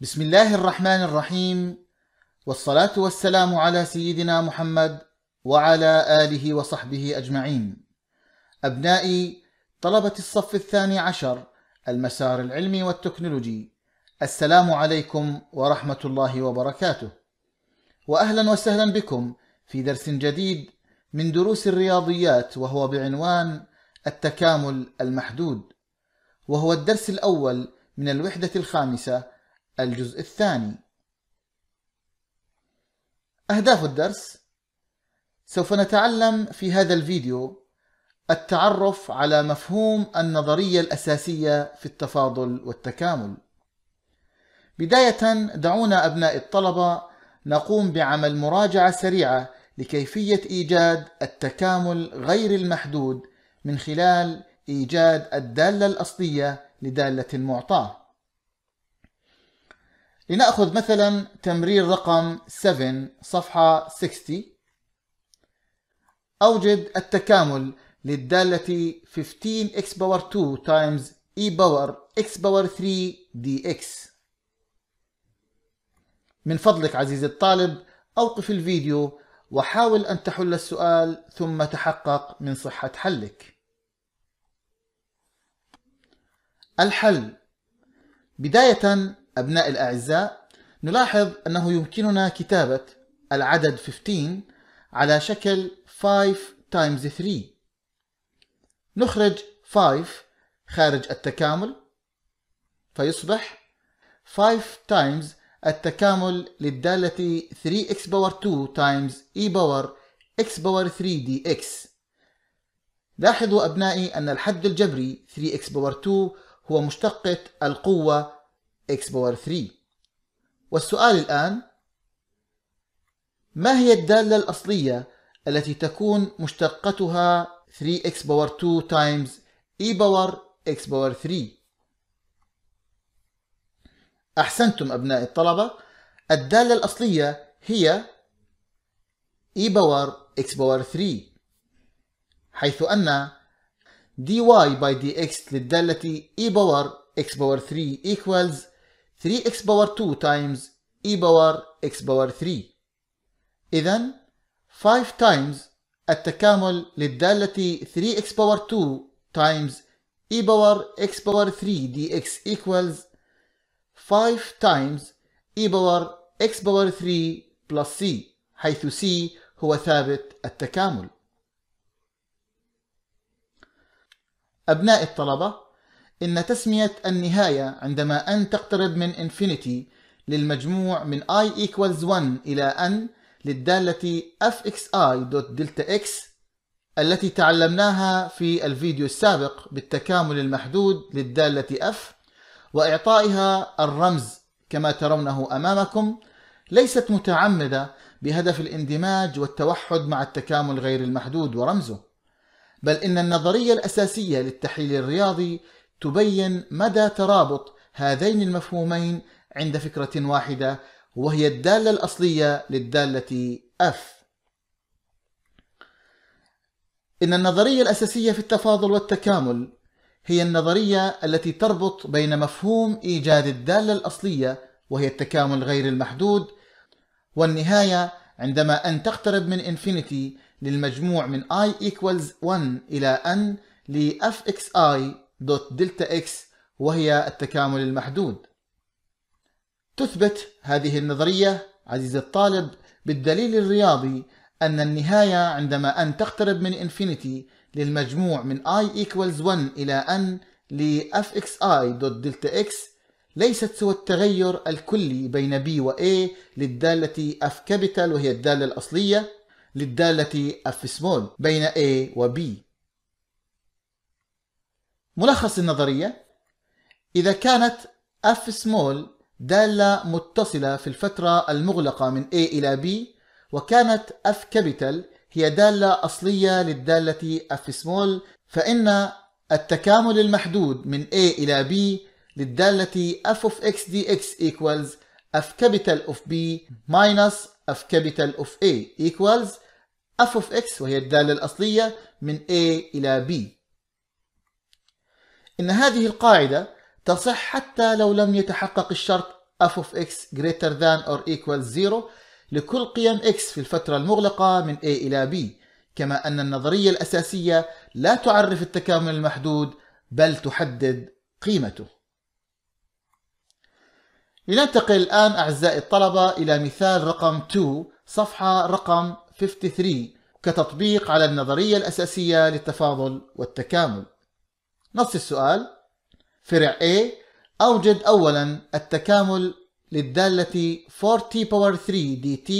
بسم الله الرحمن الرحيم والصلاة والسلام على سيدنا محمد وعلى آله وصحبه أجمعين أبنائي طلبة الصف الثاني عشر المسار العلمي والتكنولوجي السلام عليكم ورحمة الله وبركاته وأهلا وسهلا بكم في درس جديد من دروس الرياضيات وهو بعنوان التكامل المحدود وهو الدرس الأول من الوحدة الخامسة الجزء الثاني أهداف الدرس سوف نتعلم في هذا الفيديو التعرف على مفهوم النظرية الأساسية في التفاضل والتكامل بداية دعونا أبناء الطلبة نقوم بعمل مراجعة سريعة لكيفية إيجاد التكامل غير المحدود من خلال إيجاد الدالة الأصلية لدالة المعطاه لنأخذ مثلا تمرير رقم 7 صفحة 60 أوجد التكامل للدالة 15x باور 2 times e باور x باور 3 dx من فضلك عزيزي الطالب أوقف الفيديو وحاول أن تحل السؤال ثم تحقق من صحة حلك الحل بداية أبناء الأعزاء نلاحظ أنه يمكننا كتابة العدد 15 على شكل 5 times 3 نخرج 5 خارج التكامل فيصبح 5 times التكامل للدالة 3x باور 2 times e باور x باور 3 dx لاحظوا أبنائي أن الحد الجبري 3x باور 2 هو مشتقة القوة x باور 3 والسؤال الآن ما هي الدالة الأصلية التي تكون مشتقتها 3x باور 2 times e باور x باور 3 أحسنتم أبناء الطلبة الدالة الأصلية هي e باور x باور 3 حيث أن dy by dx للدالة e باور x باور 3 equals 3x باور 2 تايمز e باور x باور 3 إذا 5 تايمز التكامل للدالة 3x باور 2 تايمز e باور x باور 3 dx equals 5 تايمز e باور x باور 3 plus c حيث c هو ثابت التكامل أبناء الطلبة إن تسمية النهاية عندما n تقترب من infinity للمجموع من i equals 1 إلى n للدالة fxi.delta x التي تعلمناها في الفيديو السابق بالتكامل المحدود للدالة f وإعطائها الرمز كما ترونه أمامكم ليست متعمدة بهدف الاندماج والتوحد مع التكامل غير المحدود ورمزه بل إن النظرية الأساسية للتحليل الرياضي تبين مدى ترابط هذين المفهومين عند فكرة واحدة وهي الدالة الأصلية للدالة F إن النظرية الأساسية في التفاضل والتكامل هي النظرية التي تربط بين مفهوم إيجاد الدالة الأصلية وهي التكامل غير المحدود والنهاية عندما أن تقترب من إنفينيتي للمجموع من i equals 1 إلى n ل fxi دوت دلتا إكس وهي التكامل المحدود تثبت هذه النظرية عزيزي الطالب بالدليل الرياضي أن النهاية عندما أن تقترب من انفينيتي للمجموع من i equals 1 إلى n ل fxi دوت دلتا x ليست سوى التغير الكلي بين b و a للدالة f كابيتال وهي الدالة الأصلية للدالة f small بين a و b ملخص النظرية إذا كانت F small دالة متصلة في الفترة المغلقة من A إلى B وكانت F capital هي دالة أصلية للدالة F small فإن التكامل المحدود من A إلى B للدالة f of x dx equals f capital of B minus f capital of A equals f of x وهي الدالة الأصلية من A إلى B إن هذه القاعدة تصح حتى لو لم يتحقق الشرط f of x greater than or equal 0 لكل قيم x في الفترة المغلقة من a إلى b كما أن النظرية الأساسية لا تعرف التكامل المحدود بل تحدد قيمته لننتقل الآن أعزائي الطلبة إلى مثال رقم 2 صفحة رقم 53 كتطبيق على النظرية الأساسية للتفاضل والتكامل نص السؤال فرع A أوجد أولا التكامل للدالة 4t باور 3 dt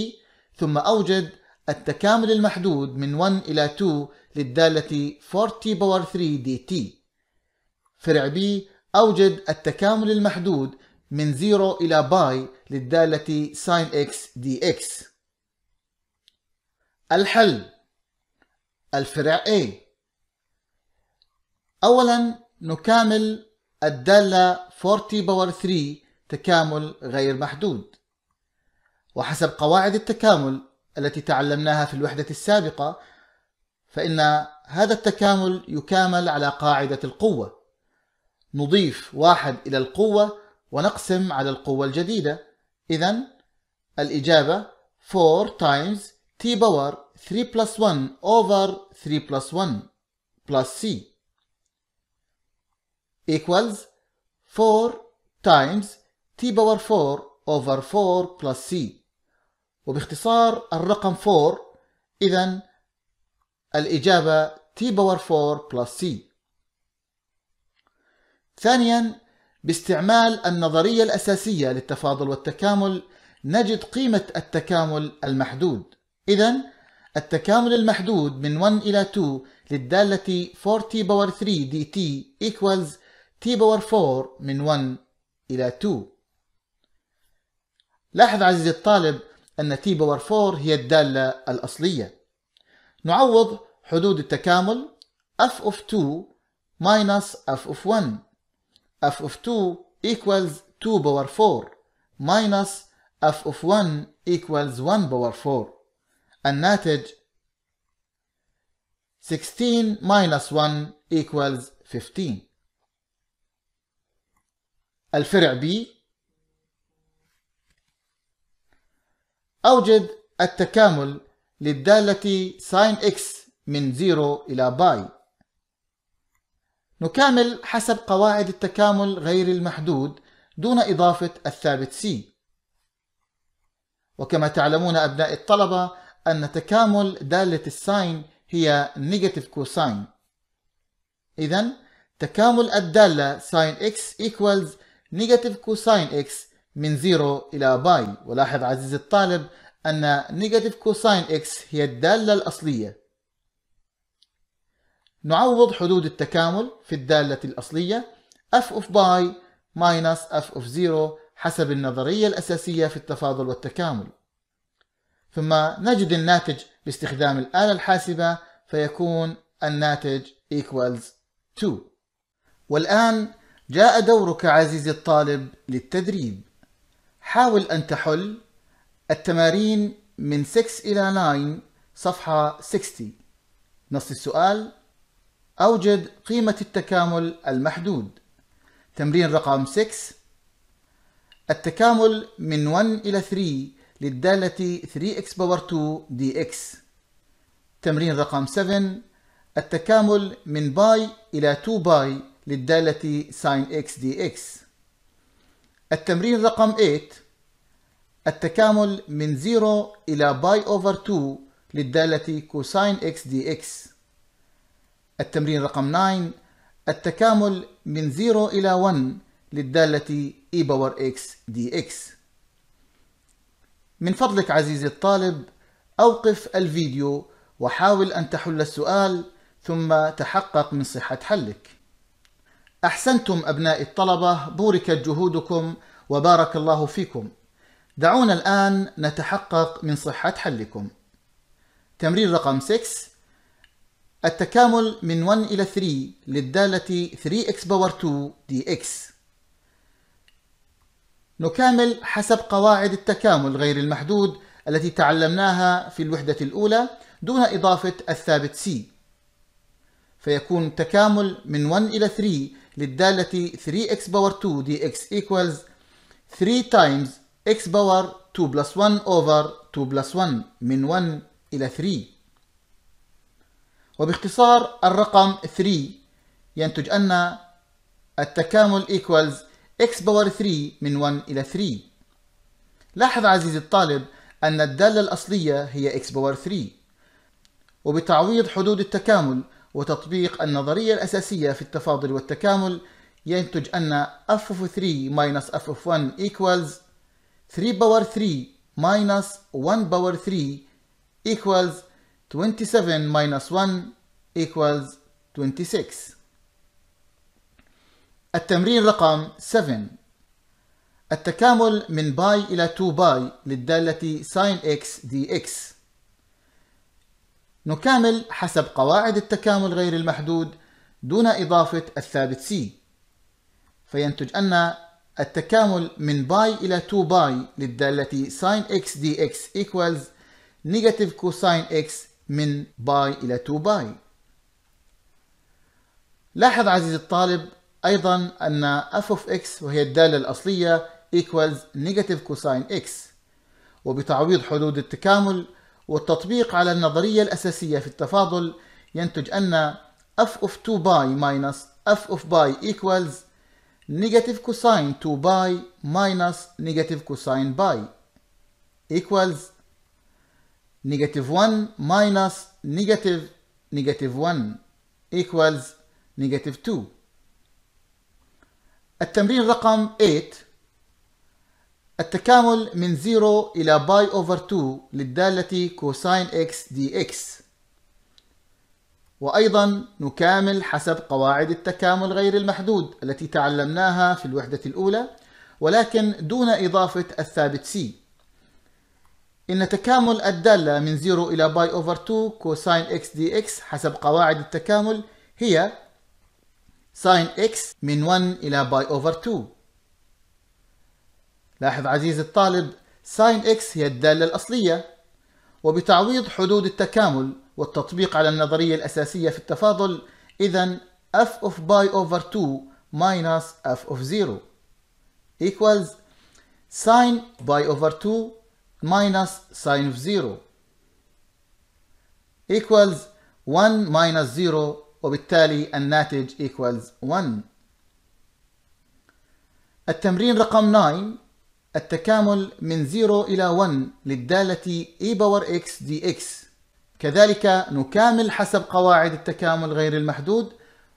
ثم أوجد التكامل المحدود من 1 إلى 2 للدالة 4t باور 3 dt فرع B أوجد التكامل المحدود من 0 إلى باي للدالة sin x dx الحل الفرع A أولا نكامل الدالة 40 باور 3 تكامل غير محدود وحسب قواعد التكامل التي تعلمناها في الوحدة السابقة فإن هذا التكامل يكامل على قاعدة القوة نضيف واحد إلى القوة ونقسم على القوة الجديدة إذا الإجابة 4 times t power 3 plus 1 over 3 plus 1 plus c equals 4 times t power 4 over 4 plus c وباختصار الرقم 4 إذا الإجابة t power 4 plus c ثانيا باستعمال النظرية الأساسية للتفاضل والتكامل نجد قيمة التكامل المحدود إذا التكامل المحدود من 1 إلى 2 للدالة 4t power 3 dt equals تي باور 4 من 1 إلى 2 لاحظ عزيزي الطالب أن تي باور 4 هي الدالة الأصلية نعوض حدود التكامل f of 2 minus f of 1 f of 2 equals 2 باور 4 minus f of 1 equals 1 باور 4 الناتج 16 minus 1 equals 15 الفرع B أوجد التكامل للدالة sin x من 0 إلى باي نكامل حسب قواعد التكامل غير المحدود دون إضافة الثابت C وكما تعلمون أبناء الطلبة أن تكامل دالة الساين هي نيجاتيف كوساين إذا تكامل الدالة sin x equals نيجاتيف كوساين اكس من 0 إلى باي ولاحظ عزيزي الطالب أن نيجاتيف كوساين اكس هي الدالة الأصلية نعوض حدود التكامل في الدالة الأصلية f of باي minus f of 0 حسب النظرية الأساسية في التفاضل والتكامل ثم نجد الناتج باستخدام الآلة الحاسبة فيكون الناتج equals 2 والآن جاء دورك عزيزي الطالب للتدريب حاول أن تحل التمارين من 6 إلى 9 صفحة 60 نص السؤال أوجد قيمة التكامل المحدود تمرين رقم 6 التكامل من 1 إلى 3 للدالة 3x باور 2 dx تمرين رقم 7 التكامل من باي إلى 2 باي للدالة sin x dx التمرين رقم 8 التكامل من 0 إلى باي أوفر 2 للدالة كوساين x dx التمرين رقم 9 التكامل من 0 إلى 1 للدالة e باور x dx من فضلك عزيزي الطالب أوقف الفيديو وحاول أن تحل السؤال ثم تحقق من صحة حلك أحسنتم أبناء الطلبة بوركت جهودكم وبارك الله فيكم دعونا الآن نتحقق من صحة حلكم تمرين رقم 6 التكامل من 1 إلى 3 للدالة 3x باور 2 dx نكامل حسب قواعد التكامل غير المحدود التي تعلمناها في الوحدة الأولى دون إضافة الثابت c فيكون تكامل من 1 إلى 3 للدالة 3x باور 2 dx equals 3 times x باور 2 plus 1 over 2 plus 1 من 1 إلى 3 وباختصار الرقم 3 ينتج أن التكامل equals x باور 3 من 1 إلى 3 لاحظ عزيزي الطالب أن الدالة الأصلية هي x باور 3 وبتعويض حدود التكامل وتطبيق النظرية الأساسية في التفاضل والتكامل ينتج أن of f3 minus f1 equals 3 power 3 minus 1 power 3 equals 27 minus 1 equals 26 التمرين رقم 7 التكامل من باي إلى 2 باي للدالة sin x dx نكامل حسب قواعد التكامل غير المحدود دون إضافة الثابت سي فينتج أن التكامل من باي إلى 2 باي للدالة sin x dx equals negative cosine x من باي إلى 2 باي لاحظ عزيزي الطالب أيضا أن f of x وهي الدالة الأصلية equals negative cosine x وبتعويض حدود التكامل والتطبيق على النظرية الأساسية في التفاضل ينتج أن f of 2 باي minus f of باي equals negative cosine 2 باي minus negative cosine باي equals negative 1 minus negative negative 1 equals negative 2 التمرين رقم 8 التكامل من 0 إلى باي أوفر 2 للدالة كوساين إكس دي إكس وأيضا نكامل حسب قواعد التكامل غير المحدود التي تعلمناها في الوحدة الأولى ولكن دون إضافة الثابت سي إن تكامل الدالة من 0 إلى باي أوفر 2 كوساين إكس دي إكس حسب قواعد التكامل هي ساين إكس من 1 إلى باي أوفر 2 لاحظ عزيزي الطالب ساين إكس هي الدالة الأصلية وبتعويض حدود التكامل والتطبيق على النظرية الأساسية في التفاضل إذا f of pi over 2 minus f of 0 equals sin pi over 2 minus sin of 0 equals 1 minus 0 وبالتالي الناتج equals 1 التمرين رقم 9 التكامل من 0 إلى 1 للدالة e باور x dx كذلك نكامل حسب قواعد التكامل غير المحدود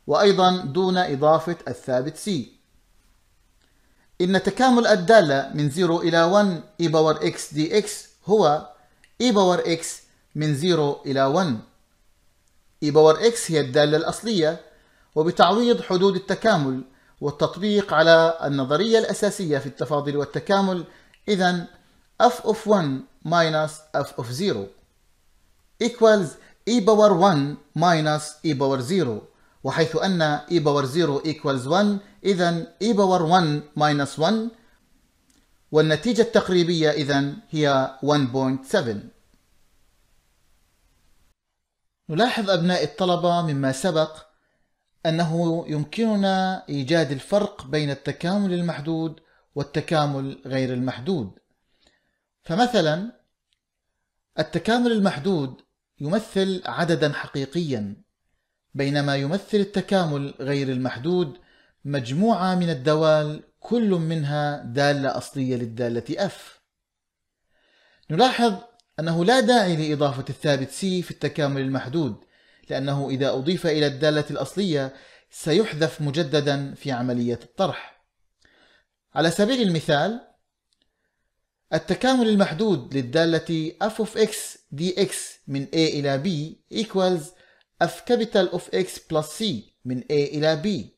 وأيضا دون إضافة الثابت c إن تكامل الدالة من 0 إلى 1 e باور x dx هو e باور x من 0 إلى 1 e باور x هي الدالة الأصلية وبتعويض حدود التكامل والتطبيق على النظرية الأساسية في التفاضل والتكامل إذا f of 1 minus f of 0 equals e power 1 minus e power 0 وحيث أن e power 0 equals 1 إذا e power 1 minus 1 والنتيجة التقريبية إذا هي 1.7 نلاحظ أبناء الطلبة مما سبق أنه يمكننا إيجاد الفرق بين التكامل المحدود والتكامل غير المحدود فمثلا التكامل المحدود يمثل عددا حقيقيا بينما يمثل التكامل غير المحدود مجموعة من الدوال كل منها دالة أصلية للدالة F نلاحظ أنه لا داعي لإضافة الثابت C في التكامل المحدود لأنه إذا أضيف إلى الدالة الأصلية سيحذف مجددا في عملية الطرح على سبيل المثال التكامل المحدود للدالة f of x dx من a إلى b equals f capital of x plus c من a إلى b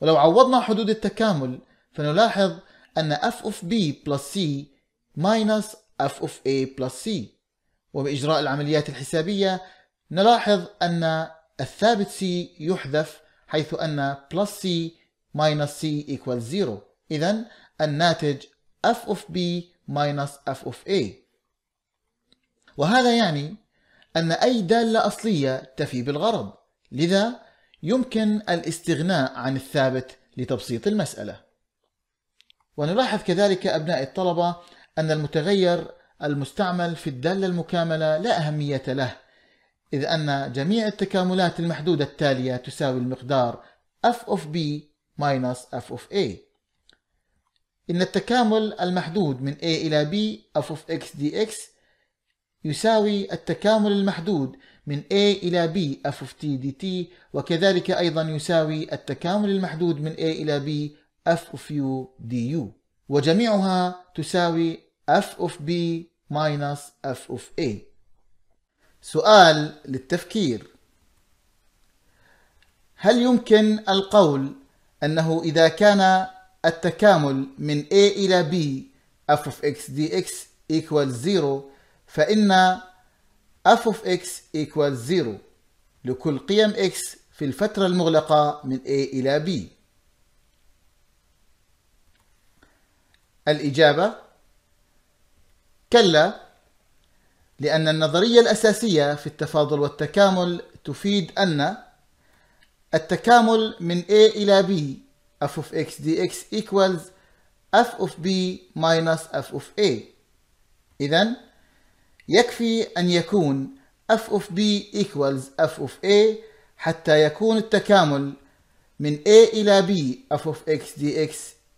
ولو عوضنا حدود التكامل فنلاحظ أن f of b plus c minus f of a plus c وبإجراء العمليات الحسابية نلاحظ أن الثابت C يحذف حيث أن plus C minus C equals 0 إذا الناتج F of B minus F of A وهذا يعني أن أي دالة أصلية تفي بالغرض لذا يمكن الاستغناء عن الثابت لتبسيط المسألة ونلاحظ كذلك أبناء الطلبة أن المتغير المستعمل في الدالة المكاملة لا أهمية له إذ أن جميع التكاملات المحدودة التالية تساوي المقدار f of b minus f of a إن التكامل المحدود من a إلى b f of x dx يساوي التكامل المحدود من a إلى b f of t dt وكذلك أيضا يساوي التكامل المحدود من a إلى b f of u du وجميعها تساوي f of b minus f of a سؤال للتفكير هل يمكن القول أنه إذا كان التكامل من A إلى B f of x dx equals 0 فإن f of x equals 0 لكل قيم x في الفترة المغلقة من A إلى B الإجابة كلا لأن النظرية الأساسية في التفاضل والتكامل تفيد أن التكامل من A إلى B f of x dx equals f of b minus f of a إذن يكفي أن يكون f of b equals f of a حتى يكون التكامل من a إلى b f of x dx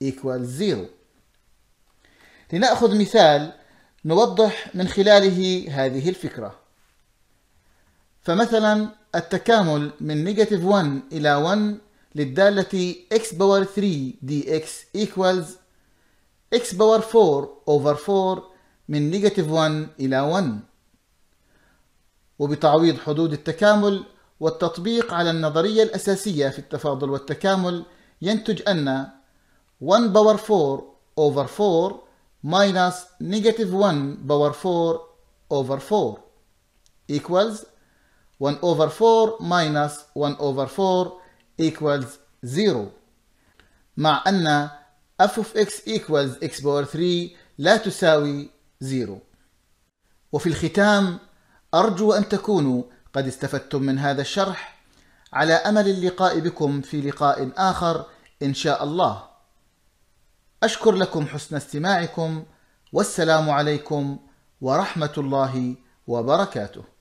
equals 0 لنأخذ مثال نوضح من خلاله هذه الفكرة فمثلا التكامل من نيجاتيف 1 إلى 1 للدالة x باور 3 dx equals x باور 4 over 4 من نيجاتيف 1 إلى 1 وبتعويض حدود التكامل والتطبيق على النظرية الأساسية في التفاضل والتكامل ينتج أن 1 باور 4 over 4 minus negative 1 power 4 over 4 equals 1 over 4 minus 1 over 4 equals 0 مع أن f of x equals x power 3 لا تساوي 0 وفي الختام أرجو أن تكونوا قد استفدتم من هذا الشرح على أمل اللقاء بكم في لقاء آخر إن شاء الله أشكر لكم حسن استماعكم والسلام عليكم ورحمة الله وبركاته